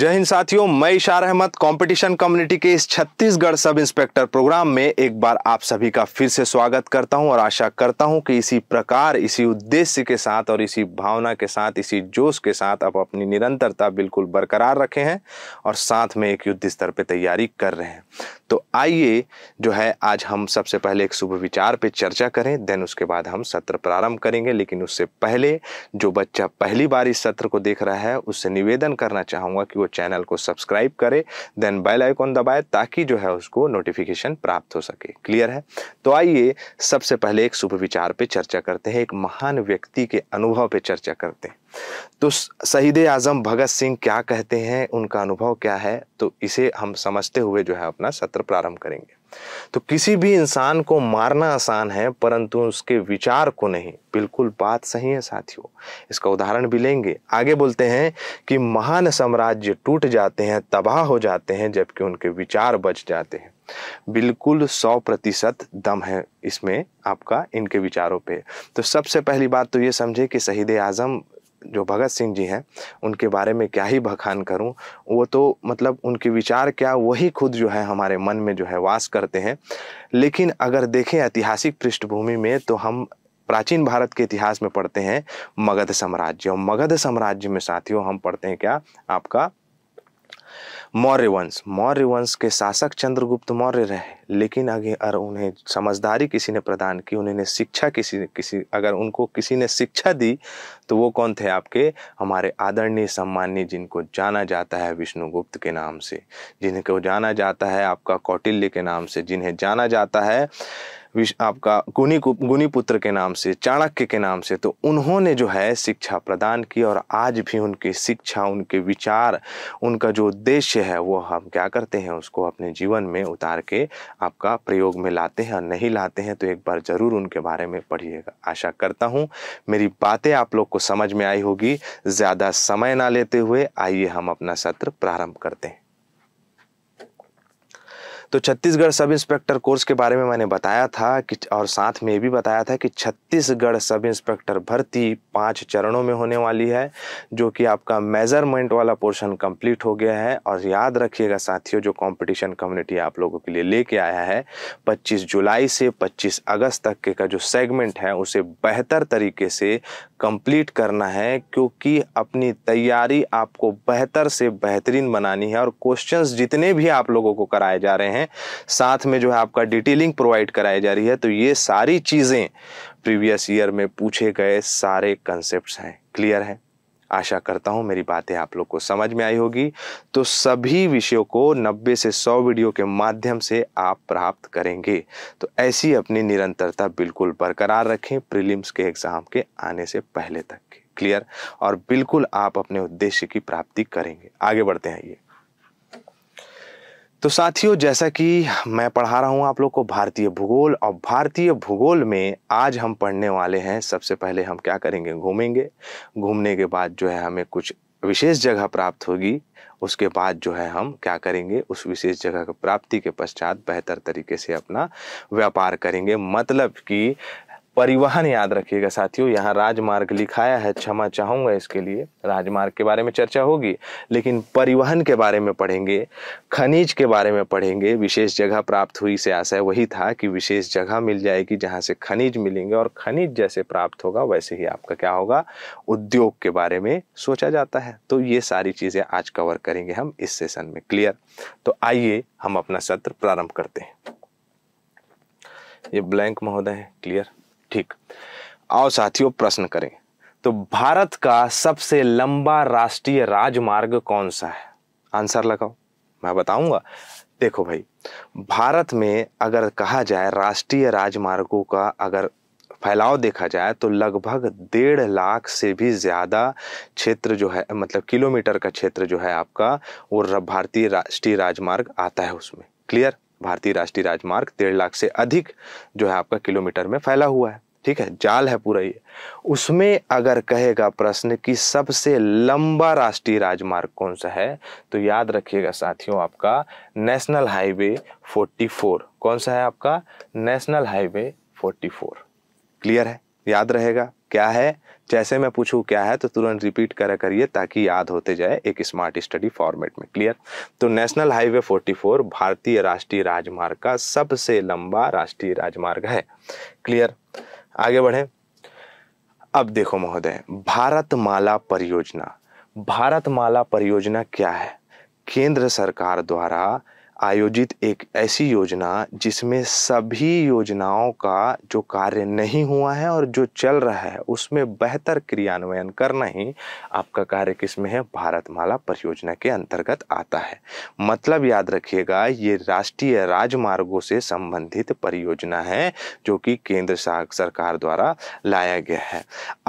जय हिंद साथियों मैं इशार अहमद कंपटीशन कम्युनिटी के इस छत्तीसगढ़ सब इंस्पेक्टर प्रोग्राम में एक बार आप सभी का फिर से स्वागत करता हूं और आशा करता हूं कि इसी प्रकार इसी उद्देश्य के साथ और इसी भावना के साथ इसी जोश के साथ आप अपनी निरंतरता बिल्कुल बरकरार रखे हैं और साथ में एक युद्ध स्तर पर तैयारी कर रहे हैं तो आइए जो है आज हम सबसे पहले एक शुभ विचार पे चर्चा करें देन उसके बाद हम सत्र प्रारंभ करेंगे लेकिन उससे पहले जो बच्चा पहली बार इस सत्र को देख रहा है उससे निवेदन करना चाहूँगा कि वो चैनल को सब्सक्राइब करे देन बेल आइकॉन दबाए ताकि जो है उसको नोटिफिकेशन प्राप्त हो सके क्लियर है तो आइए सबसे पहले एक शुभ विचार पर चर्चा करते हैं एक महान व्यक्ति के अनुभव पर चर्चा करते हैं तो शहीद आजम भगत सिंह क्या कहते हैं उनका अनुभव क्या है तो इसे हम समझते हुए जो है अपना सत्र पर प्रारंभ करेंगे तो किसी भी इंसान को मारना आसान है परंतु उसके विचार को नहीं बिल्कुल बात सही है साथियों इसका उदाहरण भी लेंगे आगे बोलते हैं कि महान साम्राज्य टूट जाते हैं तबाह हो जाते हैं जबकि उनके विचार बच जाते हैं बिल्कुल सौ प्रतिशत दम है इसमें आपका इनके विचारों पे तो सबसे पहली बात तो ये समझे कि शहीद आजम जो भगत सिंह जी हैं उनके बारे में क्या ही बखान करूं वो तो मतलब उनके विचार क्या वही खुद जो है हमारे मन में जो है वास करते हैं लेकिन अगर देखें ऐतिहासिक पृष्ठभूमि में तो हम प्राचीन भारत के इतिहास में पढ़ते हैं मगध साम्राज्य और मगध साम्राज्य में साथियों हम पढ़ते हैं क्या आपका मौर्य वंश मौर्य वंश के शासक चंद्रगुप्त मौर्य रहे लेकिन अगर अगर उन्हें समझदारी किसी ने प्रदान की उन्हें शिक्षा किसी किसी अगर उनको किसी ने शिक्षा दी तो वो कौन थे आपके हमारे आदरणीय सम्मान्य जिनको जाना जाता है विष्णुगुप्त के नाम से जिनको जाना जाता है आपका कौटिल्य के नाम से जिन्हें जाना जाता है आपका गुनी पुत्र के नाम से चाणक्य के नाम से तो उन्होंने जो है शिक्षा प्रदान की और आज भी उनकी शिक्षा उनके विचार उनका जो उद्देश्य है वो हम क्या करते हैं उसको अपने जीवन में उतार के आपका प्रयोग में लाते हैं और नहीं लाते हैं तो एक बार ज़रूर उनके बारे में पढ़िएगा आशा करता हूँ मेरी बातें आप लोग को समझ में आई होगी ज़्यादा समय ना लेते हुए आइए हम अपना सत्र प्रारंभ करते हैं तो छत्तीसगढ़ सब इंस्पेक्टर कोर्स के बारे में मैंने बताया था कि और साथ में ये भी बताया था कि छत्तीसगढ़ सब इंस्पेक्टर भर्ती पाँच चरणों में होने वाली है जो कि आपका मेजरमेंट वाला पोर्शन कंप्लीट हो गया है और याद रखिएगा साथियों जो कंपटीशन कम्युनिटी आप लोगों के लिए लेके आया है 25 जुलाई से 25 अगस्त तक के का जो सेगमेंट है उसे बेहतर तरीके से कंप्लीट करना है क्योंकि अपनी तैयारी आपको बेहतर से बेहतरीन बनानी है और क्वेश्चंस जितने भी आप लोगों को कराए जा रहे हैं हैं साथ में जो है आपका डिटेलिंग प्रोवाइड कराई जा रही है तो ये सारी चीज़ें प्रीवियस ईयर में पूछे गए सारे कंसेप्ट हैं क्लियर है आशा करता हूँ मेरी बातें आप लोग को समझ में आई होगी तो सभी विषयों को 90 से 100 वीडियो के माध्यम से आप प्राप्त करेंगे तो ऐसी अपनी निरंतरता बिल्कुल बरकरार रखें प्रीलिम्स के एग्ज़ाम के आने से पहले तक क्लियर और बिल्कुल आप अपने उद्देश्य की प्राप्ति करेंगे आगे बढ़ते हैं ये तो साथियों जैसा कि मैं पढ़ा रहा हूँ आप लोग को भारतीय भूगोल और भारतीय भूगोल में आज हम पढ़ने वाले हैं सबसे पहले हम क्या करेंगे घूमेंगे घूमने के बाद जो है हमें कुछ विशेष जगह प्राप्त होगी उसके बाद जो है हम क्या करेंगे उस विशेष जगह की प्राप्ति के पश्चात बेहतर तरीके से अपना व्यापार करेंगे मतलब कि परिवहन याद रखिएगा साथियों यहाँ राजमार्ग लिखाया है क्षमा चाहूंगा इसके लिए राजमार्ग के बारे में चर्चा होगी लेकिन परिवहन के बारे में पढ़ेंगे खनिज के बारे में पढ़ेंगे विशेष जगह प्राप्त हुई से आशा वही था कि विशेष जगह मिल जाएगी जहाँ से खनिज मिलेंगे और खनिज जैसे प्राप्त होगा वैसे ही आपका क्या होगा उद्योग के बारे में सोचा जाता है तो ये सारी चीज़ें आज कवर करेंगे हम इस सेशन में क्लियर तो आइए हम अपना सत्र प्रारंभ करते हैं ये ब्लैंक महोदय है क्लियर ठीक आओ साथियों प्रश्न करें तो भारत का सबसे लंबा राष्ट्रीय राजमार्ग कौन सा है आंसर लगाओ मैं बताऊंगा देखो भाई भारत में अगर कहा जाए राष्ट्रीय राजमार्गों का अगर फैलाव देखा जाए तो लगभग डेढ़ लाख से भी ज़्यादा क्षेत्र जो है मतलब किलोमीटर का क्षेत्र जो है आपका वो भारतीय राष्ट्रीय राजमार्ग आता है उसमें क्लियर भारतीय राष्ट्रीय राजमार्ग डेढ़ लाख से अधिक जो है आपका किलोमीटर में फैला हुआ है ठीक है जाल है पूरा ये उसमें अगर कहेगा प्रश्न कि सबसे लंबा राष्ट्रीय राजमार्ग कौन सा है तो याद रखिएगा साथियों आपका नेशनल हाईवे 44 कौन सा है आपका नेशनल हाईवे 44 क्लियर है याद रहेगा क्या है जैसे मैं पूछूं क्या है तो तुरंत रिपीट करा करिए ताकि याद होते जाए एक स्मार्ट स्टडी फॉर्मेट में क्लियर तो नेशनल हाईवे 44 भारतीय राष्ट्रीय राजमार्ग का सबसे लंबा राष्ट्रीय राजमार्ग है क्लियर आगे बढ़े अब देखो महोदय भारतमाला परियोजना भारतमाला परियोजना क्या है केंद्र सरकार द्वारा आयोजित एक ऐसी योजना जिसमें सभी योजनाओं का जो कार्य नहीं हुआ है और जो चल रहा है उसमें बेहतर क्रियान्वयन करना ही आपका कार्य किसमें है भारतमाला परियोजना के अंतर्गत आता है मतलब याद रखिएगा ये राष्ट्रीय राजमार्गों से संबंधित परियोजना है जो कि केंद्र सरकार द्वारा लाया गया है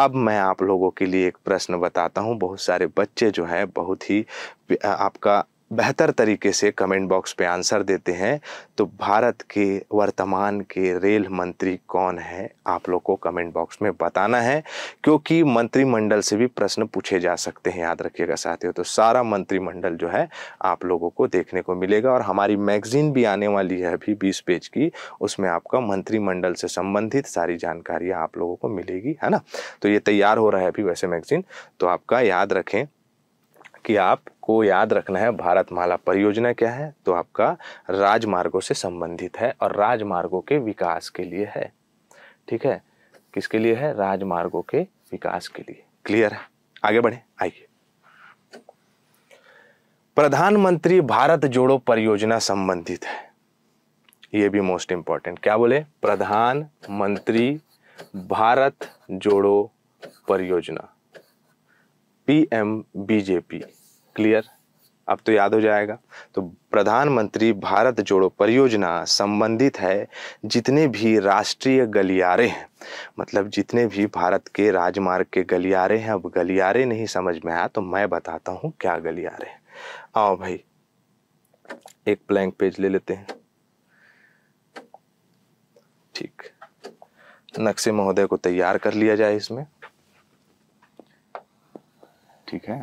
अब मैं आप लोगों के लिए एक प्रश्न बताता हूँ बहुत सारे बच्चे जो हैं बहुत ही आपका बेहतर तरीके से कमेंट बॉक्स पे आंसर देते हैं तो भारत के वर्तमान के रेल मंत्री कौन है आप लोग को कमेंट बॉक्स में बताना है क्योंकि मंत्रिमंडल से भी प्रश्न पूछे जा सकते हैं याद रखिएगा साथियों तो सारा मंत्रिमंडल जो है आप लोगों को देखने को मिलेगा और हमारी मैगजीन भी आने वाली है अभी बीस पेज की उसमें आपका मंत्रिमंडल से संबंधित सारी जानकारियाँ आप लोगों को मिलेगी है ना तो ये तैयार हो रहा है अभी वैसे मैगजीन तो आपका याद रखें कि आपको याद रखना है भारत माला परियोजना क्या है तो आपका राजमार्गों से संबंधित है और राजमार्गों के विकास के लिए है ठीक है किसके लिए है राजमार्गों के विकास के लिए क्लियर है आगे बढ़े आइए प्रधानमंत्री भारत जोड़ो परियोजना संबंधित है ये भी मोस्ट इंपॉर्टेंट क्या बोले प्रधानमंत्री भारत जोड़ो परियोजना पी एम बीजेपी क्लियर अब तो याद हो जाएगा तो प्रधानमंत्री भारत जोड़ो परियोजना संबंधित है जितने भी राष्ट्रीय गलियारे हैं मतलब जितने भी भारत के राजमार्ग के गलियारे हैं अब गलियारे नहीं समझ में आया तो मैं बताता हूँ क्या गलियारे हैं आओ भाई एक ब्लैंक पेज ले लेते हैं ठीक नक्शे महोदय को तैयार कर लिया जाए इसमें ठीक है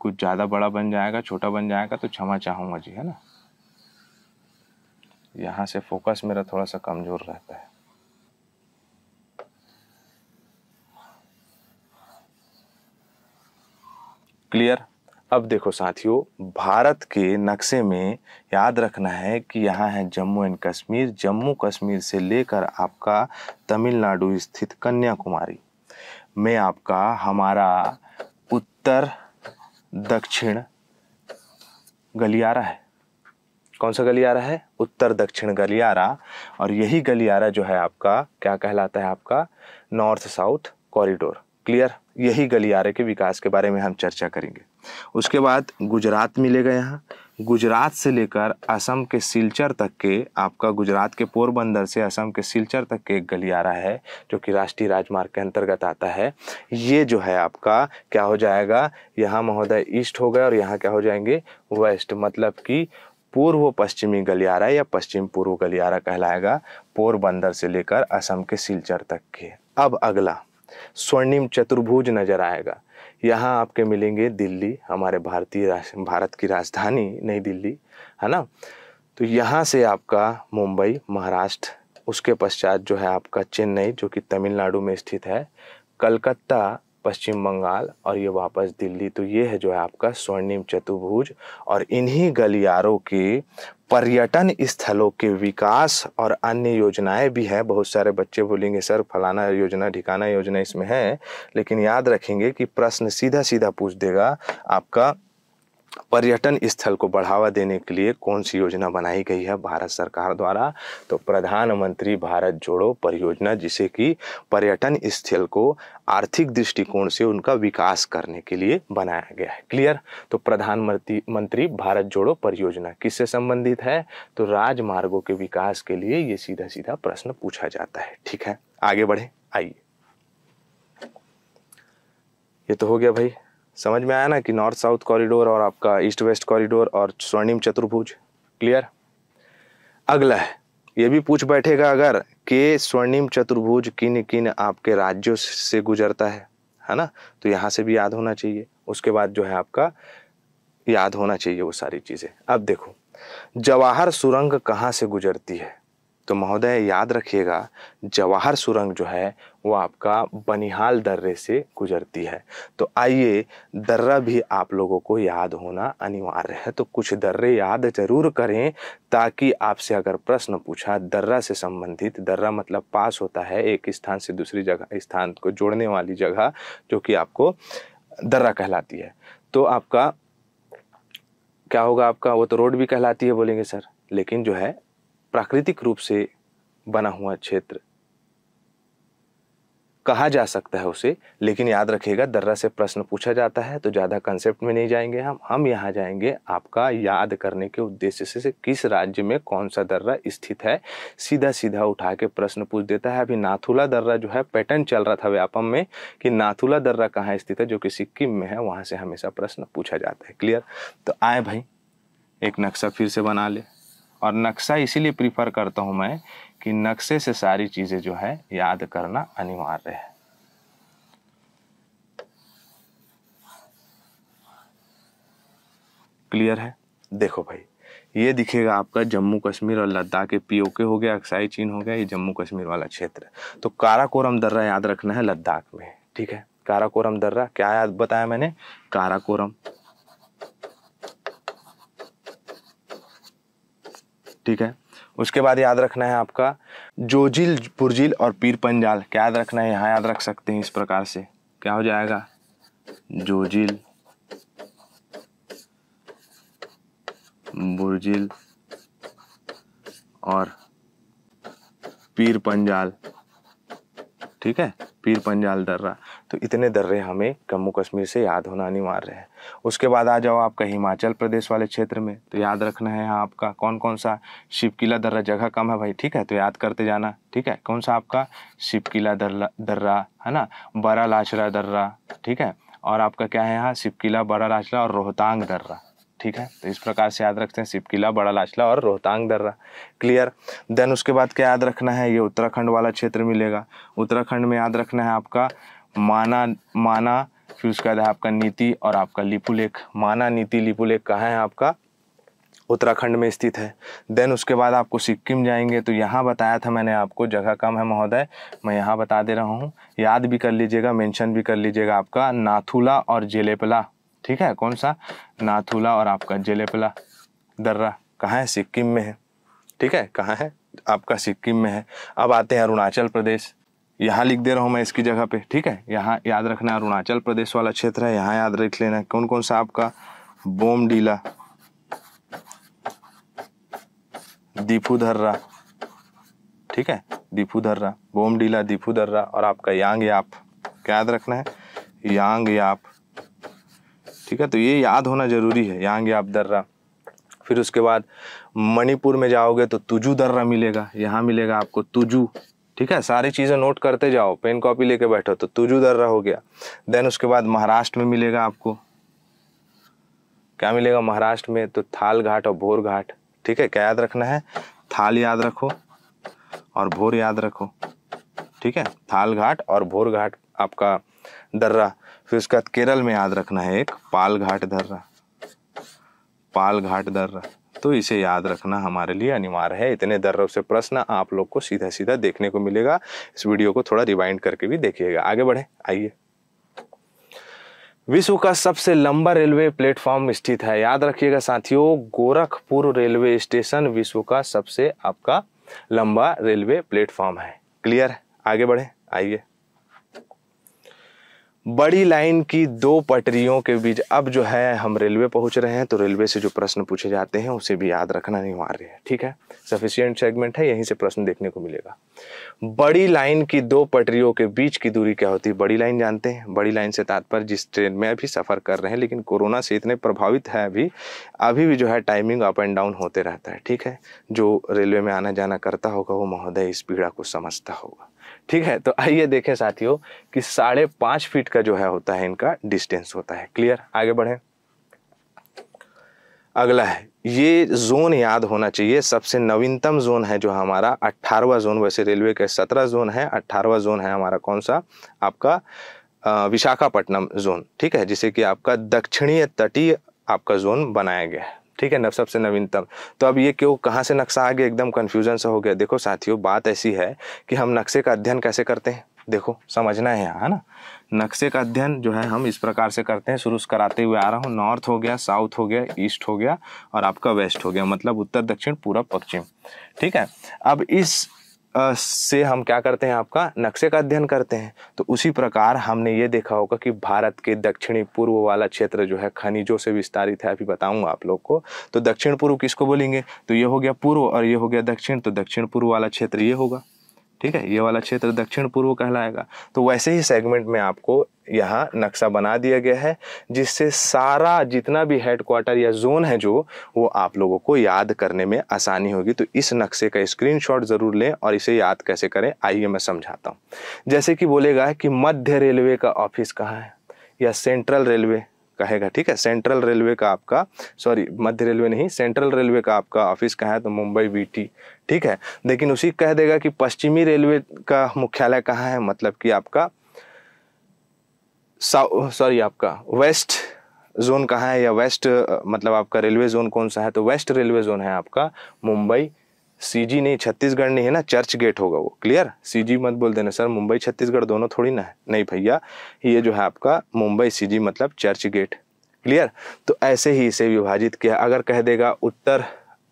कुछ ज़्यादा बड़ा बन जाएगा छोटा बन जाएगा तो क्षमा चाहूँगा जी है ना यहाँ से फोकस मेरा थोड़ा सा कमज़ोर रहता है क्लियर अब देखो साथियों भारत के नक्शे में याद रखना है कि यहाँ है जम्मू एंड कश्मीर जम्मू कश्मीर से लेकर आपका तमिलनाडु स्थित कन्याकुमारी में आपका हमारा उत्तर दक्षिण गलियारा है कौन सा गलियारा है उत्तर दक्षिण गलियारा और यही गलियारा जो है आपका क्या कहलाता है आपका नॉर्थ साउथ कॉरिडोर क्लियर यही गलियारे के विकास के बारे में हम चर्चा करेंगे उसके बाद गुजरात मिलेगा यहाँ गुजरात से लेकर असम के सिलचर तक के आपका गुजरात के पोरबंदर से असम के सिलचर तक के एक गलियारा है जो कि राष्ट्रीय राजमार्ग के अंतर्गत आता है ये जो है आपका क्या हो जाएगा यहाँ महोदय ईस्ट हो गया और यहाँ क्या हो जाएंगे वेस्ट मतलब कि पूर्व पश्चिमी गलियारा या पश्चिम पूर्व गलियारा कहलाएगा पोरबंदर से लेकर असम के सिलचर तक के अब अगला स्वर्णिम चतुर्भुज नजर आएगा यहाँ आपके मिलेंगे दिल्ली हमारे भारतीय भारत की राजधानी नई दिल्ली है ना तो यहाँ से आपका मुंबई महाराष्ट्र उसके पश्चात जो है आपका चेन्नई जो कि तमिलनाडु में स्थित है कलकत्ता पश्चिम बंगाल और ये वापस दिल्ली तो ये है जो है आपका स्वर्णिम चतुर्भुज और इन्हीं गलियारों के पर्यटन स्थलों के विकास और अन्य योजनाएं भी हैं बहुत सारे बच्चे बोलेंगे सर फलाना योजना ढिकाना योजना इसमें है लेकिन याद रखेंगे कि प्रश्न सीधा सीधा पूछ देगा आपका पर्यटन स्थल को बढ़ावा देने के लिए कौन सी योजना बनाई गई है भारत सरकार द्वारा तो प्रधानमंत्री भारत जोड़ो परियोजना जिसे कि पर्यटन स्थल को आर्थिक दृष्टिकोण से उनका विकास करने के लिए बनाया गया है क्लियर तो प्रधानमंत्री मंत्री भारत जोड़ो परियोजना किससे संबंधित है तो राजमार्गों के विकास के लिए ये सीधा सीधा प्रश्न पूछा जाता है ठीक है आगे बढ़े आइए ये तो हो गया भाई समझ में आया ना कि नॉर्थ साउथ कॉरिडोर और आपका ईस्ट वेस्ट कॉरिडोर और स्वर्णिम चतुर्भुज क्लियर अगला है ये भी पूछ बैठेगा अगर कि स्वर्णिम चतुर्भुज किन किन आपके राज्यों से गुजरता है है ना तो यहाँ से भी याद होना चाहिए उसके बाद जो है आपका याद होना चाहिए वो सारी चीज़ें अब देखो जवाहर सुरंग कहाँ से गुजरती है तो महोदय याद रखिएगा जवाहर सुरंग जो है वो आपका बनिहाल दर्रे से गुजरती है तो आइए दर्रा भी आप लोगों को याद होना अनिवार्य है तो कुछ दर्रे याद जरूर करें ताकि आपसे अगर प्रश्न पूछा दर्रा से संबंधित दर्रा मतलब पास होता है एक स्थान से दूसरी जगह स्थान को जोड़ने वाली जगह जो कि आपको दर्रा कहलाती है तो आपका क्या होगा आपका वो तो रोड भी कहलाती है बोलेंगे सर लेकिन जो है प्राकृतिक रूप से बना हुआ क्षेत्र कहा जा सकता है उसे लेकिन याद रखिएगा दर्रा से प्रश्न पूछा जाता है तो ज़्यादा कंसेप्ट में नहीं जाएंगे हम हम यहाँ जाएंगे आपका याद करने के उद्देश्य से, से किस राज्य में कौन सा दर्रा स्थित है सीधा सीधा उठा के प्रश्न पूछ देता है अभी नाथुला दर्रा जो है पैटर्न चल रहा था व्यापम में कि नाथुला दर्रा कहाँ स्थित है जो कि सिक्किम में है वहां से हमेशा प्रश्न पूछा जाता है क्लियर तो आए भाई एक नक्शा फिर से बना ले और नक्शा इसीलिए प्रीफर करता हूँ मैं कि नक्शे से सारी चीज़ें जो है याद करना अनिवार्य है क्लियर है देखो भाई ये दिखेगा आपका जम्मू कश्मीर और लद्दाख के पीओके हो गया अक्साई चीन हो गया ये जम्मू कश्मीर वाला क्षेत्र तो काराकोरम दर्रा याद रखना है लद्दाख में ठीक है काराकोरम दर्रा क्या याद बताया मैंने काराकोरम ठीक है उसके बाद याद रखना है आपका जोजिल पुरजिल और पीर पंजाल क्या याद रखना है यहाँ याद रख सकते हैं इस प्रकार से क्या हो जाएगा जोजिल बुरजिल और पीर पंजाल ठीक है पीर पंजाल दर्रा तो इतने दर्रे हमें जम्मू कश्मीर से याद होना अनिवार्य है उसके बाद आ जाओ आपका हिमाचल प्रदेश वाले क्षेत्र में तो याद रखना है यहाँ आपका कौन कौन सा शिव किला दर्रा जगह कम है भाई ठीक है तो याद करते जाना ठीक है कौन सा आपका शिव किला दर्रा दर्रा है ना बड़ा लाचरा दर्रा ठीक है और आपका क्या है यहाँ शिव किला बड़ा लाचला और रोहतांग दर्रा ठीक है तो इस प्रकार से याद रखते हैं शिव किला बड़ा लाचला और रोहतांग दर्रा क्लियर देन उसके बाद क्या याद रखना है ये उत्तराखंड वाला क्षेत्र मिलेगा उत्तराखंड में याद रखना है आपका माना माना फिर उसके बाद है आपका नीति और आपका लिपुलेख माना नीति लिपुलेख कहाँ है आपका उत्तराखंड में स्थित है देन उसके बाद आपको सिक्किम जाएंगे तो यहाँ बताया था मैंने आपको जगह कम है महोदय मैं यहाँ बता दे रहा हूँ याद भी कर लीजिएगा मेंशन भी कर लीजिएगा आपका नाथुला और जेलेपला ठीक है कौन सा नाथुला और आपका जेलेपला दर्रा कहाँ है सिक्किम में है ठीक है कहाँ है आपका सिक्किम में है अब आते हैं अरुणाचल प्रदेश यहाँ लिख दे रहा हूँ मैं इसकी जगह पे ठीक है यहाँ याद रखना अरुणाचल प्रदेश वाला क्षेत्र है यहाँ याद रख लेना कौन कौन सा आपका बोमडीला दीपूधर्रा ठीक है दीपूधर्रा बोमडीला धर्रा और आपका यांग याप क्या याद रखना है यांग याप ठीक है तो ये याद होना जरूरी है यांग याप दर्रा फिर उसके बाद मणिपुर में जाओगे तो तुजू दर्रा मिलेगा यहाँ मिलेगा आपको तुजू ठीक है सारी चीज़ें नोट करते जाओ पेन कॉपी लेके बैठो तो तुजू दर्रा हो गया देन उसके बाद महाराष्ट्र में मिलेगा आपको क्या मिलेगा महाराष्ट्र में तो थाल घाट और भोर घाट ठीक है क्या याद रखना है थाल याद रखो और भोर याद रखो ठीक है थाल घाट और भोर घाट आपका दर्रा फिर उसके बाद केरल में याद रखना है एक पाल घाट दर्रा पाल घाट दर्रा तो इसे याद रखना हमारे लिए अनिवार्य है इतने दर्रव से प्रश्न आप लोग को सीधा सीधा देखने को मिलेगा इस वीडियो को थोड़ा रिवाइंड करके भी देखिएगा आगे बढ़े आइए विश्व का सबसे लंबा रेलवे प्लेटफॉर्म स्थित है याद रखिएगा साथियों गोरखपुर रेलवे स्टेशन विश्व का सबसे आपका लंबा रेलवे प्लेटफॉर्म है क्लियर आगे बढ़े आइए बड़ी लाइन की दो पटरियों के बीच अब जो है हम रेलवे पहुंच रहे हैं तो रेलवे से जो प्रश्न पूछे जाते हैं उसे भी याद रखना अनिवार्य है ठीक है सफिशियंट सेगमेंट है यहीं से प्रश्न देखने को मिलेगा बड़ी लाइन की दो पटरियों के बीच की दूरी क्या होती है बड़ी लाइन जानते हैं बड़ी लाइन से तात्पर्य जिस ट्रेन में अभी सफ़र कर रहे हैं लेकिन कोरोना से इतने प्रभावित है अभी अभी भी जो है टाइमिंग अप एंड डाउन होते रहता है ठीक है जो रेलवे में आना जाना करता होगा वो महोदय इस पीड़ा को समझता होगा ठीक है तो आइए देखें साथियों कि साढ़े पाँच फीट का इसका जो है होता है इनका डिस्टेंस होता है क्लियर आगे बढ़े अगला है ये जोन याद होना चाहिए सबसे नवीनतम जोन है जो हमारा अट्ठारवा जोन वैसे रेलवे का सत्रह जोन है अट्ठारवा जोन है हमारा कौन सा आपका विशाखापट्टनम जोन ठीक है जिसे कि आपका दक्षिणीय तटीय आपका जोन बनाया गया है ठीक है न सबसे नवीनतम तो अब ये क्यों कहाँ से नक्शा आ गया एकदम कन्फ्यूजन सा हो गया देखो साथियों बात ऐसी है कि हम नक्शे का अध्ययन कैसे करते हैं देखो समझना है यहाँ है ना नक्शे का अध्ययन जो है हम इस प्रकार से करते हैं शुरू से कराते हुए आ रहा हूँ नॉर्थ हो गया साउथ हो गया ईस्ट हो गया और आपका वेस्ट हो गया मतलब उत्तर दक्षिण पूर्व पश्चिम ठीक है अब इस से हम क्या करते हैं आपका नक्शे का अध्ययन करते हैं तो उसी प्रकार हमने ये देखा होगा कि भारत के दक्षिणी पूर्व वाला क्षेत्र जो है खनिजों से विस्तारित है अभी बताऊंगा आप लोग को तो दक्षिण पूर्व किसको बोलेंगे तो ये हो गया पूर्व और ये हो गया दक्षिण तो दक्षिण पूर्व वाला क्षेत्र ये होगा ठीक है ये वाला क्षेत्र दक्षिण पूर्व कहलाएगा तो वैसे ही सेगमेंट में आपको यहाँ नक्शा बना दिया गया है जिससे सारा जितना भी हेडक्वार्टर या जोन है जो वो आप लोगों को याद करने में आसानी होगी तो इस नक्शे का स्क्रीनशॉट ज़रूर लें और इसे याद कैसे करें आइए मैं समझाता हूँ जैसे कि बोलेगा कि मध्य रेलवे का ऑफिस कहाँ है या सेंट्रल रेलवे कहेगा ठीक है सेंट्रल रेलवे का आपका सॉरी मध्य रेलवे नहीं सेंट्रल रेलवे का आपका ऑफिस कहाँ है तो मुंबई बी ठीक है लेकिन उसी कह देगा कि पश्चिमी रेलवे का मुख्यालय कहाँ है मतलब कि आपका सॉरी आपका वेस्ट जोन कहाँ है या वेस्ट मतलब आपका रेलवे जोन कौन सा है तो वेस्ट रेलवे जोन है आपका मुंबई सीजी नहीं छत्तीसगढ़ नहीं है ना चर्च गेट होगा वो क्लियर सीजी मत बोल देना सर मुंबई छत्तीसगढ़ दोनों थोड़ी ना है नहीं भैया ये जो है आपका मुंबई सीजी मतलब चर्च गेट क्लियर तो ऐसे ही इसे विभाजित किया अगर कह देगा उत्तर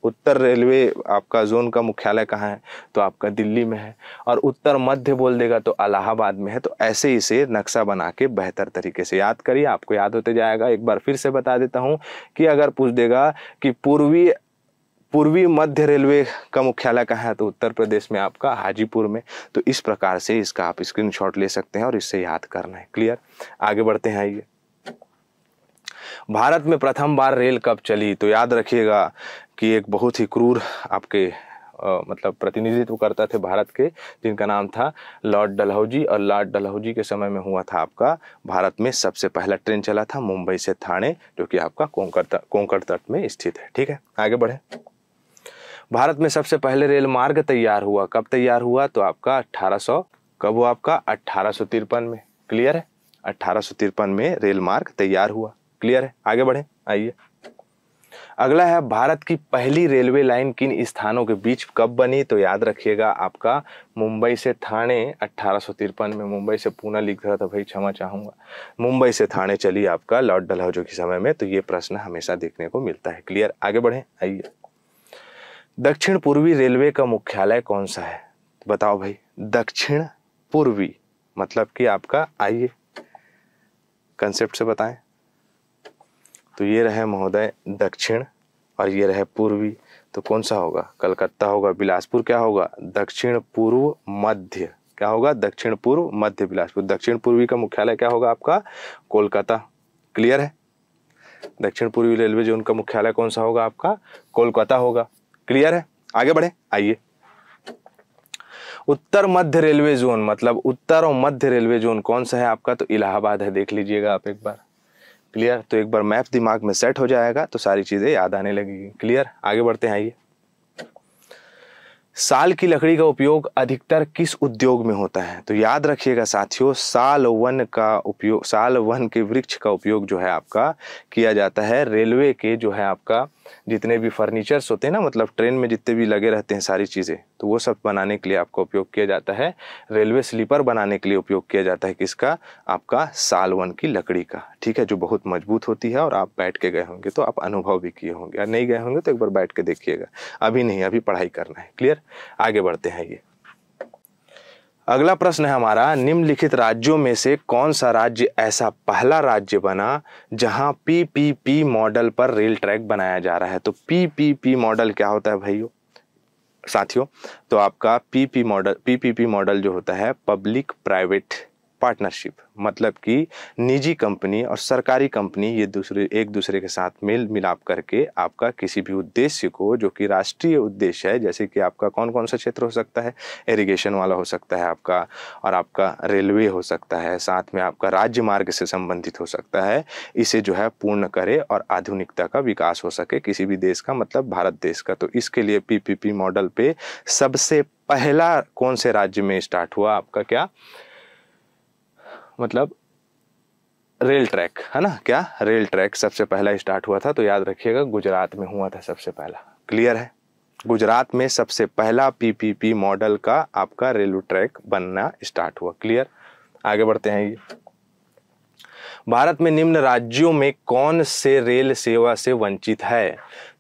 उत्तर रेलवे आपका जोन का मुख्यालय कहाँ है तो आपका दिल्ली में है और उत्तर मध्य बोल देगा तो अलाहाबाद में है तो ऐसे इसे नक्शा बना के बेहतर तरीके से याद करिए आपको याद होते जाएगा एक बार फिर से बता देता हूँ कि अगर पूछ देगा कि पूर्वी पूर्वी मध्य रेलवे का मुख्यालय कहाँ है तो उत्तर प्रदेश में आपका हाजीपुर में तो इस प्रकार से इसका आप स्क्रीनशॉट ले सकते हैं और इससे याद करना है क्लियर आगे बढ़ते हैं आइए भारत में प्रथम बार रेल कब चली तो याद रखिएगा कि एक बहुत ही क्रूर आपके आ, मतलब प्रतिनिधित्व करता थे भारत के जिनका नाम था लॉर्ड डलहौजी और लॉर्ड डलहौजी के समय में हुआ था आपका भारत में सबसे पहला ट्रेन चला था मुंबई से थाने जो कि आपका कोंकर तट में स्थित है ठीक है आगे बढ़े भारत में सबसे पहले रेल मार्ग तैयार हुआ कब तैयार हुआ तो आपका अट्ठारह कब हुआ आपका अट्ठारह में क्लियर है अट्ठारह में रेल मार्ग तैयार हुआ क्लियर है आगे बढ़े आइए अगला है भारत की पहली रेलवे लाइन किन स्थानों के बीच कब बनी तो याद रखिएगा आपका मुंबई से थाने अट्ठारह में मुंबई से पूना लिख रहा था भाई क्षमा चाहूंगा मुंबई से थाने चली आपका लॉर्ड डलहौजो के समय में तो ये प्रश्न हमेशा देखने को मिलता है क्लियर आगे बढ़े आइए दक्षिण पूर्वी रेलवे का मुख्यालय कौन सा है बताओ भाई दक्षिण पूर्वी मतलब कि आपका आइए कंसेप्ट से बताएं तो ये रहे महोदय दक्षिण और ये रहे पूर्वी तो कौन सा होगा कलकत्ता होगा बिलासपुर क्या होगा दक्षिण पूर्व मध्य क्या होगा दक्षिण पूर्व मध्य बिलासपुर दक्षिण पूर्वी का मुख्यालय क्या होगा आपका कोलकाता क्लियर है दक्षिण पूर्वी रेलवे जोन का मुख्यालय कौन सा होगा आपका कोलकाता होगा क्लियर है आगे बढ़े आइए उत्तर मध्य रेलवे जोन मतलब उत्तर और मध्य रेलवे जोन कौन सा है आपका तो इलाहाबाद है देख लीजिएगा आप एक बार क्लियर तो एक बार मैप दिमाग में सेट हो जाएगा तो सारी चीज़ें याद आने लगेगी क्लियर आगे बढ़ते हैं आइए साल की लकड़ी का उपयोग अधिकतर किस उद्योग में होता है तो याद रखिएगा साथियों साल वन का उपयोग साल वन के वृक्ष का उपयोग जो है आपका किया जाता है रेलवे के जो है आपका जितने भी फर्नीचर्स होते हैं ना मतलब ट्रेन में जितने भी लगे रहते हैं सारी चीज़ें तो वो सब बनाने के लिए आपका उपयोग किया जाता है रेलवे स्लीपर बनाने के लिए उपयोग किया जाता है किसका आपका सालवन की लकड़ी का ठीक है जो बहुत मजबूत होती है और आप बैठ के गए होंगे तो आप अनुभव भी किए होंगे या नहीं गए होंगे तो एक बार बैठ के देखिएगा अभी नहीं अभी पढ़ाई करना है क्लियर आगे बढ़ते हैं ये अगला प्रश्न है हमारा निम्नलिखित राज्यों में से कौन सा राज्य ऐसा पहला राज्य बना जहां पीपीपी मॉडल पर रेल ट्रैक बनाया जा रहा है तो पीपीपी मॉडल क्या होता है भाइयों साथियों तो आपका पीपी मॉडल पीपीपी मॉडल जो होता है पब्लिक प्राइवेट पार्टनरशिप मतलब कि निजी कंपनी और सरकारी कंपनी ये दूसरे एक दूसरे के साथ मेल मिलाप करके आपका किसी भी उद्देश्य को जो कि राष्ट्रीय उद्देश्य है जैसे कि आपका कौन कौन सा क्षेत्र हो सकता है इरिगेशन वाला हो सकता है आपका और आपका रेलवे हो सकता है साथ में आपका राज्य मार्ग से संबंधित हो सकता है इसे जो है पूर्ण करे और आधुनिकता का विकास हो सके किसी भी देश का मतलब भारत देश का तो इसके लिए पी मॉडल पे सबसे पहला कौन से राज्य में स्टार्ट हुआ आपका क्या मतलब रेल ट्रैक है ना क्या रेल ट्रैक सबसे पहला स्टार्ट हुआ था तो याद रखिएगा गुजरात में हुआ था सबसे पहला क्लियर है गुजरात में सबसे पहला पीपीपी मॉडल का आपका रेलवे ट्रैक बनना स्टार्ट हुआ क्लियर आगे बढ़ते हैं ये भारत में निम्न राज्यों में कौन से रेल सेवा से वंचित है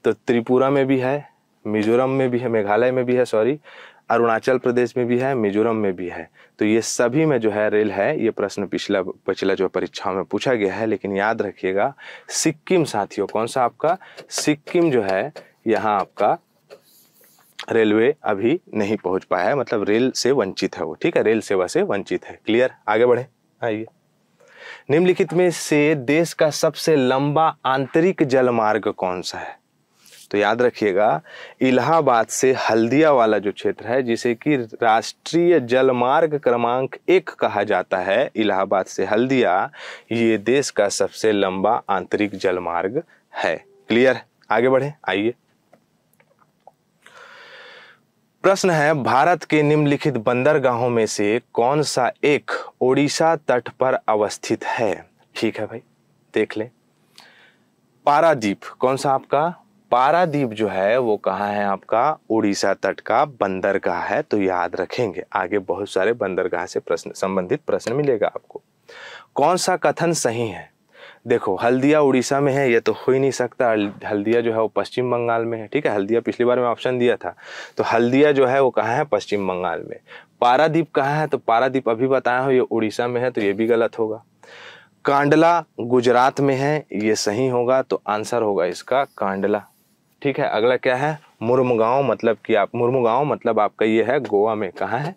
तो त्रिपुरा में भी है मिजोरम में भी है मेघालय में भी है सॉरी अरुणाचल प्रदेश में भी है मिजोरम में भी है तो ये सभी में जो है रेल है ये प्रश्न पिछला पिछला जो परीक्षाओं में पूछा गया है लेकिन याद रखिएगा सिक्किम साथियों कौन सा आपका सिक्किम जो है यहाँ आपका रेलवे अभी नहीं पहुंच पाया है मतलब रेल से वंचित है वो ठीक है रेल सेवा से वंचित है क्लियर आगे बढ़े आइए निम्नलिखित में से देश का सबसे लंबा आंतरिक जलमार्ग कौन सा है तो याद रखिएगा इलाहाबाद से हल्दिया वाला जो क्षेत्र है जिसे कि राष्ट्रीय जलमार्ग क्रमांक एक कहा जाता है इलाहाबाद से हल्दिया ये देश का सबसे लंबा आंतरिक जलमार्ग है क्लियर आगे बढ़े आइए प्रश्न है भारत के निम्नलिखित बंदरगाहों में से कौन सा एक ओडिशा तट पर अवस्थित है ठीक है भाई देख लें पारादीप कौन सा आपका पारादीप जो है वो कहाँ है आपका उड़ीसा तट का बंदरगाह है तो याद रखेंगे आगे बहुत सारे बंदरगाह से प्रश्न संबंधित प्रश्न मिलेगा आपको कौन सा कथन सही है देखो हल्दिया उड़ीसा में है ये तो हो ही नहीं सकता हल्दिया जो है वो पश्चिम बंगाल में है ठीक है हल्दिया पिछली बार में ऑप्शन दिया था तो हल्दिया जो है वो कहाँ है पश्चिम बंगाल में पारादीप कहाँ है तो पारादीप अभी बताया हो ये उड़ीसा में है तो ये भी गलत होगा कांडला गुजरात में है ये सही होगा तो आंसर होगा इसका कांडला ठीक है अगला क्या है मुर्मगांव मतलब कि आप मुर्मगांव मतलब आपका ये है गोवा में कहाँ है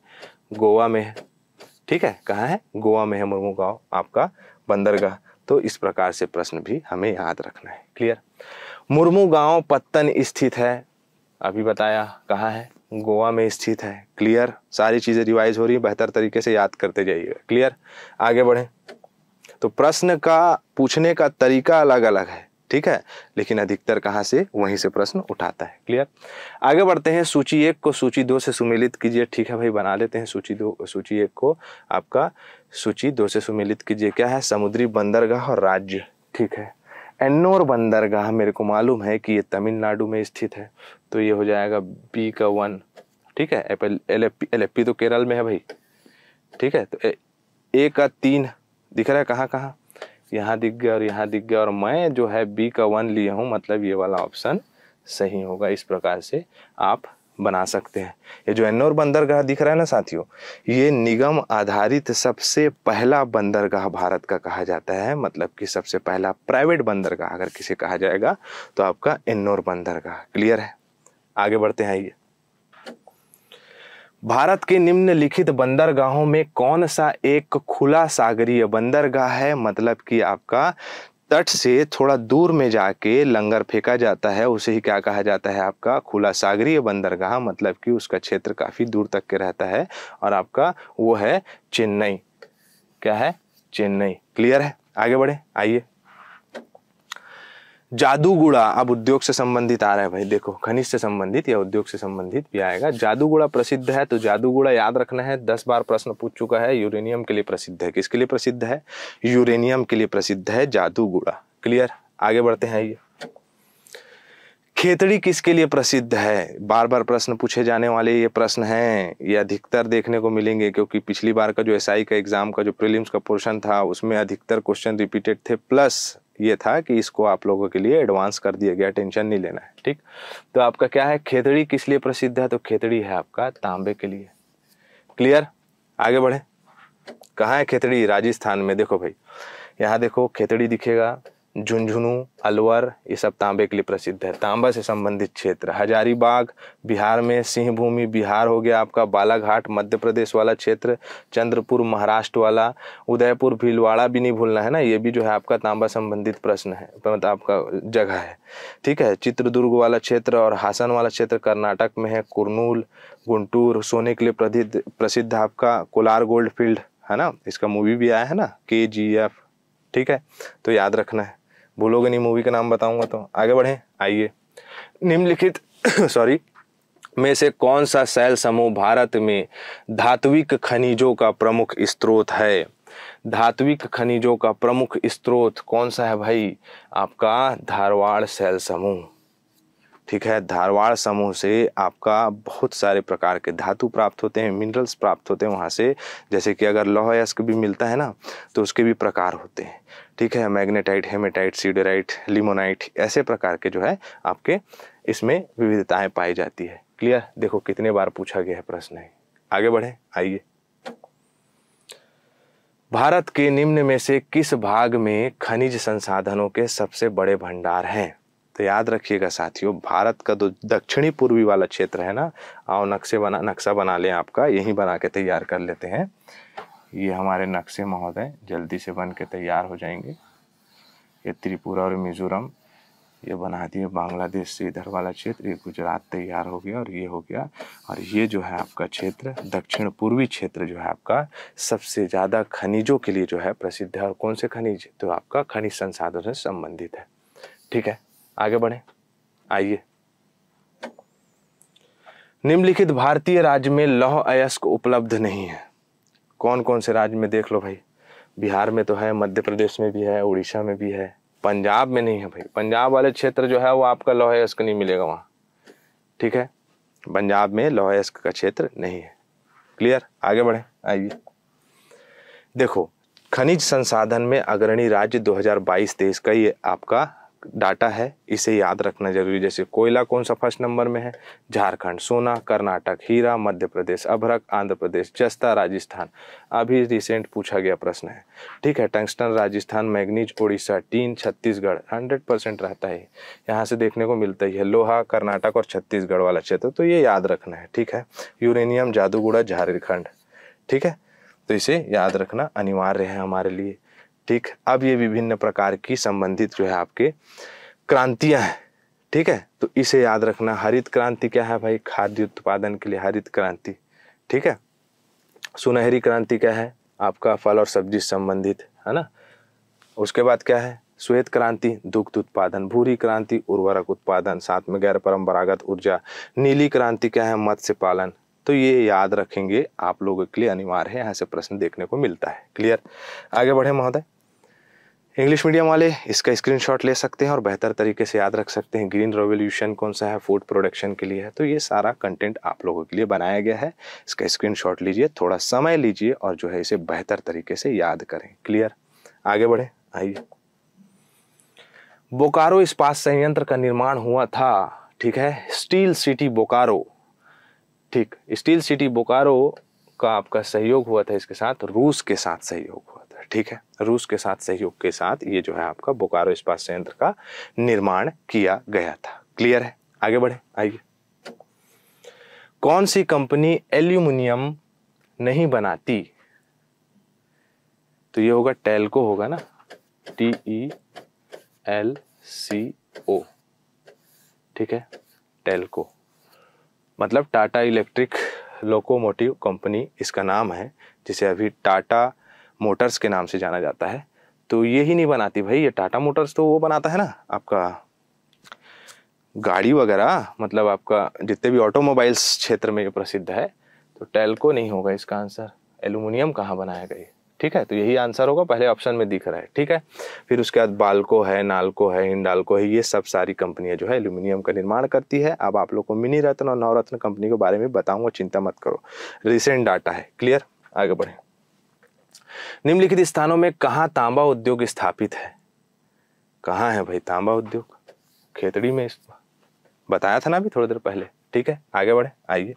गोवा में है ठीक है कहाँ है गोवा में है मुर्मगांव आपका बंदरगाह तो इस प्रकार से प्रश्न भी हमें याद रखना है क्लियर मुर्मू गांव पत्तन स्थित है अभी बताया कहाँ है गोवा में स्थित है क्लियर सारी चीज़ें रिवाइज हो रही है बेहतर तरीके से याद करते जाइएगा क्लियर आगे बढ़ें तो प्रश्न का पूछने का तरीका अलग अलग है ठीक है लेकिन अधिकतर कहाँ से वहीं से प्रश्न उठाता है क्लियर आगे बढ़ते हैं सूची एक को सूची दो से सुमिलित कीजिए ठीक है भाई बना लेते हैं सूची दो सूची एक को आपका सूची दो से सुमिलित कीजिए क्या है समुद्री बंदरगाह और राज्य ठीक है एन्नोर बंदरगाह मेरे को मालूम है कि ये तमिलनाडु में स्थित है तो ये हो जाएगा बी का वन ठीक है एप एल एल एफ पी तो केरल में है भाई ठीक है तो ए, ए का तीन दिख रहा है कहाँ कहाँ यहाँ दिख गया और यहाँ दिख गया और मैं जो है बी का वन लिए हूँ मतलब ये वाला ऑप्शन सही होगा इस प्रकार से आप बना सकते हैं ये जो एन्नौर बंदरगाह दिख रहा है ना साथियों ये निगम आधारित सबसे पहला बंदरगाह भारत का कहा जाता है मतलब कि सबसे पहला प्राइवेट बंदरगाह अगर किसे कहा जाएगा तो आपका एन्नौर बंदरगाह क्लियर है आगे बढ़ते हैं ये भारत के निम्नलिखित बंदरगाहों में कौन सा एक खुला सागरीय बंदरगाह है मतलब कि आपका तट से थोड़ा दूर में जाके लंगर फेंका जाता है उसे ही क्या कहा जाता है आपका खुला सागरीय बंदरगाह मतलब कि उसका क्षेत्र काफ़ी दूर तक के रहता है और आपका वो है चेन्नई क्या है चेन्नई क्लियर है आगे बढ़े आइए जादूगुड़ा अब उद्योग से संबंधित आ रहा है भाई देखो खनिज से संबंधित या उद्योग से संबंधित भी आएगा जादूगुड़ा प्रसिद्ध है तो जादूगुड़ा याद रखना है दस बार प्रश्न पूछ चुका है यूरेनियम के लिए प्रसिद्ध है किसके लिए प्रसिद्ध है यूरेनियम के लिए प्रसिद्ध है जादूगुड़ा क्लियर आगे बढ़ते हैं ये खेतड़ी किसके लिए प्रसिद्ध है बार बार प्रश्न पूछे जाने वाले ये प्रश्न हैं ये अधिकतर देखने को मिलेंगे क्योंकि पिछली बार का जो एसआई SI का एग्जाम का जो प्रीलिम्स का पोर्शन था उसमें अधिकतर क्वेश्चन रिपीटेड थे प्लस ये था कि इसको आप लोगों के लिए एडवांस कर दिया गया टेंशन नहीं लेना है ठीक तो आपका क्या है खेतड़ी किस लिए प्रसिद्ध है तो खेतड़ी है आपका तांबे के लिए क्लियर आगे बढ़े कहाँ है खेतड़ी राजस्थान में देखो भाई यहाँ देखो खेतड़ी दिखेगा झुंझुनू अलवर ये सब तांबे के लिए प्रसिद्ध है तांबा से संबंधित क्षेत्र हजारीबाग बिहार में सिंहभूमि बिहार हो गया आपका बालाघाट मध्य प्रदेश वाला क्षेत्र चंद्रपुर महाराष्ट्र वाला उदयपुर भीलवाड़ा भी नहीं भूलना है ना ये भी जो है आपका तांबा संबंधित प्रश्न है मतलब आपका जगह है ठीक है चित्रदुर्ग वाला क्षेत्र और हासन वाला क्षेत्र कर्नाटक में है कुरनूल गुंटूर सोने के लिए प्रसिद्ध प्रसिद्ध आपका कोलार गोल्ड फील्ड है ना इसका मूवी भी आया है ना के जी एफ ठीक है तो याद रखना है भूलोगे नहीं मूवी का नाम बताऊंगा तो आगे बढ़े आइए निम्नलिखित सॉरी में से कौन सा सेल समूह भारत में धात्विक खनिजों का प्रमुख स्रोत है धात्विक खनिजों का प्रमुख स्रोत कौन सा है भाई आपका धारवाड़ सैल समूह ठीक है धारवाड़ समूह से आपका बहुत सारे प्रकार के धातु प्राप्त होते हैं मिनरल्स प्राप्त होते हैं वहाँ से जैसे कि अगर लौह यस्क भी मिलता है ना तो उसके भी प्रकार होते हैं ठीक है मैग्नेटाइट हेमेटाइट सीडराइट लिमोनाइट ऐसे प्रकार के जो है आपके इसमें विविधताएं पाई जाती है क्लियर देखो कितने बार पूछा गया है प्रश्न है आगे बढ़े आइए भारत के निम्न में से किस भाग में खनिज संसाधनों के सबसे बड़े भंडार हैं तो याद रखिएगा साथियों भारत का जो दक्षिणी पूर्वी वाला क्षेत्र है ना आओ नक्शे बना नक्शा बना लें आपका यहीं बना के तैयार कर लेते हैं ये हमारे नक्शे महोदय जल्दी से बन के तैयार हो जाएंगे ये त्रिपुरा और मिजोरम ये बना दिए बांग्लादेश से इधर वाला क्षेत्र ये गुजरात तैयार हो गया और ये हो गया और ये जो है आपका क्षेत्र दक्षिण पूर्वी क्षेत्र जो है आपका सबसे ज़्यादा खनिजों के लिए जो है प्रसिद्ध है और कौन से खनिज तो आपका खनिज संसाधन से संबंधित है ठीक है आगे बढ़े आइए निम्नलिखित भारतीय राज्य में लौह अयस्क उपलब्ध नहीं है कौन कौन से राज्य में देख लो भाई बिहार में तो है मध्य प्रदेश में भी है उड़ीसा में भी है पंजाब में नहीं है भाई पंजाब वाले क्षेत्र जो है वो आपका लोहे अस्क नहीं मिलेगा वहाँ ठीक है पंजाब में लोहे अस्क का क्षेत्र नहीं है क्लियर आगे बढ़े आइए देखो खनिज संसाधन में अग्रणी राज्य 2022 तेईस का ये आपका डाटा है इसे याद रखना जरूरी जैसे कोयला कौन सा फर्स्ट नंबर में है झारखंड सोना कर्नाटक हीरा मध्य प्रदेश अभरक आंध्र प्रदेश जस्ता राजस्थान अभी रिसेंट पूछा गया प्रश्न है ठीक है tungsten Rajasthan manganese Orissa tin Chhattisgarh hundred percent रहता है यहाँ से देखने को मिलता ही है लोहा कर्नाटक और छत्तीसगढ़ वाला क्षेत्र तो ये याद रखना है ठीक है यूरेनियम जादूगुड़ा झारखंड ठीक है तो इसे याद रखना अनिवार्य है हमारे लिए ठीक अब ये विभिन्न प्रकार की संबंधित जो है आपके क्रांतियां हैं ठीक है तो इसे याद रखना हरित क्रांति क्या है भाई खाद्य उत्पादन के लिए हरित क्रांति ठीक है सुनहरी क्रांति क्या है आपका फल और सब्जी संबंधित है ना उसके बाद क्या है श्वेत क्रांति दुग्ध उत्पादन भूरी क्रांति उर्वरक उत्पादन साथ में गैर परंपरागत ऊर्जा नीली क्रांति क्या है मत्स्य पालन तो ये याद रखेंगे आप लोगों के लिए अनिवार्य है यहाँ से प्रश्न देखने को मिलता है क्लियर आगे बढ़े महोदय इंग्लिश मीडियम वाले इसका स्क्रीनशॉट ले सकते हैं और बेहतर तरीके से याद रख सकते हैं ग्रीन रेवोल्यूशन कौन सा है फूड प्रोडक्शन के लिए है तो ये सारा कंटेंट आप लोगों के लिए बनाया गया है इसका स्क्रीनशॉट लीजिए थोड़ा समय लीजिए और जो है इसे बेहतर तरीके से याद करें क्लियर आगे बढ़े आइए बोकारो इस्पात संयंत्र का निर्माण हुआ था ठीक है स्टील सिटी बोकारो ठीक स्टील सिटी बोकारो का आपका सहयोग हुआ था इसके साथ रूस के साथ सहयोग हुआ था ठीक है रूस के साथ सहयोग के साथ ये जो है आपका बोकारो इस्पात संयंत्र का निर्माण किया गया था क्लियर है आगे बढ़े आइए कौन सी कंपनी एल्यूमिनियम नहीं बनाती तो ये होगा टेल्को होगा ना टी ई एल सी ओ ठीक है टेल्को मतलब टाटा इलेक्ट्रिक लोकोमोटिव कंपनी इसका नाम है जिसे अभी टाटा मोटर्स के नाम से जाना जाता है तो ये ही नहीं बनाती भाई ये टाटा मोटर्स तो वो बनाता है ना आपका गाड़ी वगैरह मतलब आपका जितने भी ऑटोमोबाइल्स क्षेत्र में ये प्रसिद्ध है तो टेल्को नहीं होगा इसका आंसर एलुमिनियम कहाँ बनाया गया ठीक है तो यही आंसर होगा पहले ऑप्शन में दिख रहा है ठीक है फिर उसके बाद बालको है नालको है हिंडालको है ये सब सारी कंपनियां जो है एल्यूमिनियम का निर्माण करती है अब आप लोग को मिनी रत्न और नवरत्न कंपनी के बारे में बताऊंगा चिंता मत करो रिसेंट डाटा है क्लियर आगे बढ़े निम्नलिखित स्थानों में कहाँ तांबा उद्योग स्थापित है कहाँ है भाई तांबा उद्योग खेतड़ी में बताया था ना अभी थोड़ी देर पहले ठीक है आगे बढ़े आइए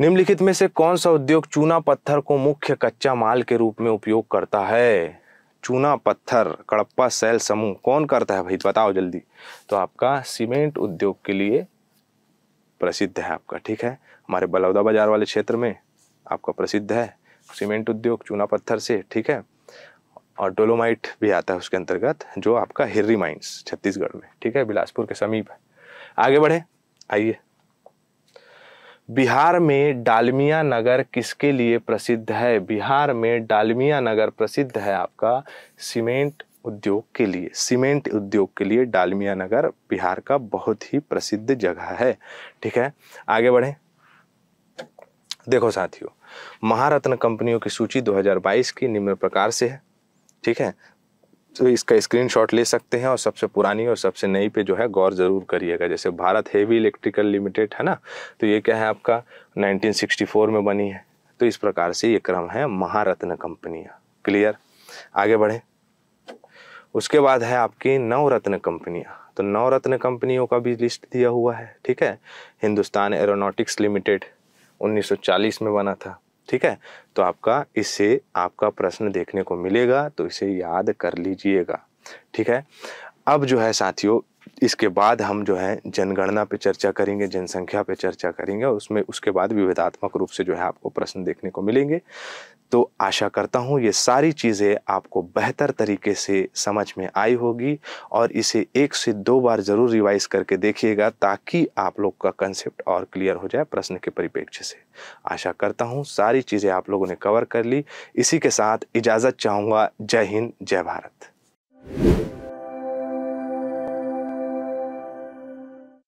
निम्नलिखित में से कौन सा उद्योग चूना पत्थर को मुख्य कच्चा माल के रूप में उपयोग करता है चूना पत्थर कड़प्पा सेल समूह कौन करता है भाई बताओ जल्दी तो आपका सीमेंट उद्योग के लिए प्रसिद्ध है आपका ठीक है हमारे बलौदा बाजार वाले क्षेत्र में आपका प्रसिद्ध है सीमेंट उद्योग चूना पत्थर से ठीक है और डोलोमाइट भी आता है उसके अंतर्गत जो आपका हिर्री माइंस छत्तीसगढ़ में ठीक है बिलासपुर के समीप है आगे बढ़े आइए बिहार में डालमिया नगर किसके लिए प्रसिद्ध है बिहार में डालमिया नगर प्रसिद्ध है आपका सीमेंट उद्योग के लिए सीमेंट उद्योग के लिए डालमिया नगर बिहार का बहुत ही प्रसिद्ध जगह है ठीक है आगे बढ़े देखो साथियों महारत्न कंपनियों की सूची 2022 की निम्न प्रकार से है ठीक है तो इसका स्क्रीनशॉट ले सकते हैं और सबसे पुरानी और सबसे नई पे जो है गौर ज़रूर करिएगा जैसे भारत हेवी इलेक्ट्रिकल लिमिटेड है ना तो ये क्या है आपका 1964 में बनी है तो इस प्रकार से ये क्रम है महारत्न कंपनियाँ क्लियर आगे बढ़े उसके बाद है आपकी नवरत्न कंपनियाँ तो नवरत्न कंपनियों का भी लिस्ट दिया हुआ है ठीक है हिंदुस्तान एरोनॉटिक्स लिमिटेड 1940 में बना था ठीक है तो आपका इससे आपका प्रश्न देखने को मिलेगा तो इसे याद कर लीजिएगा ठीक है अब जो है साथियों इसके बाद हम जो है जनगणना पे चर्चा करेंगे जनसंख्या पे चर्चा करेंगे और उसमें उसके बाद विविधात्मक रूप से जो है आपको प्रश्न देखने को मिलेंगे तो आशा करता हूँ ये सारी चीज़ें आपको बेहतर तरीके से समझ में आई होगी और इसे एक से दो बार ज़रूर रिवाइज करके देखिएगा ताकि आप लोग का कंसेप्ट और क्लियर हो जाए प्रश्न के परिप्रेक्ष्य से आशा करता हूँ सारी चीज़ें आप लोगों ने कवर कर ली इसी के साथ इजाज़त चाहूँगा जय हिंद जय भारत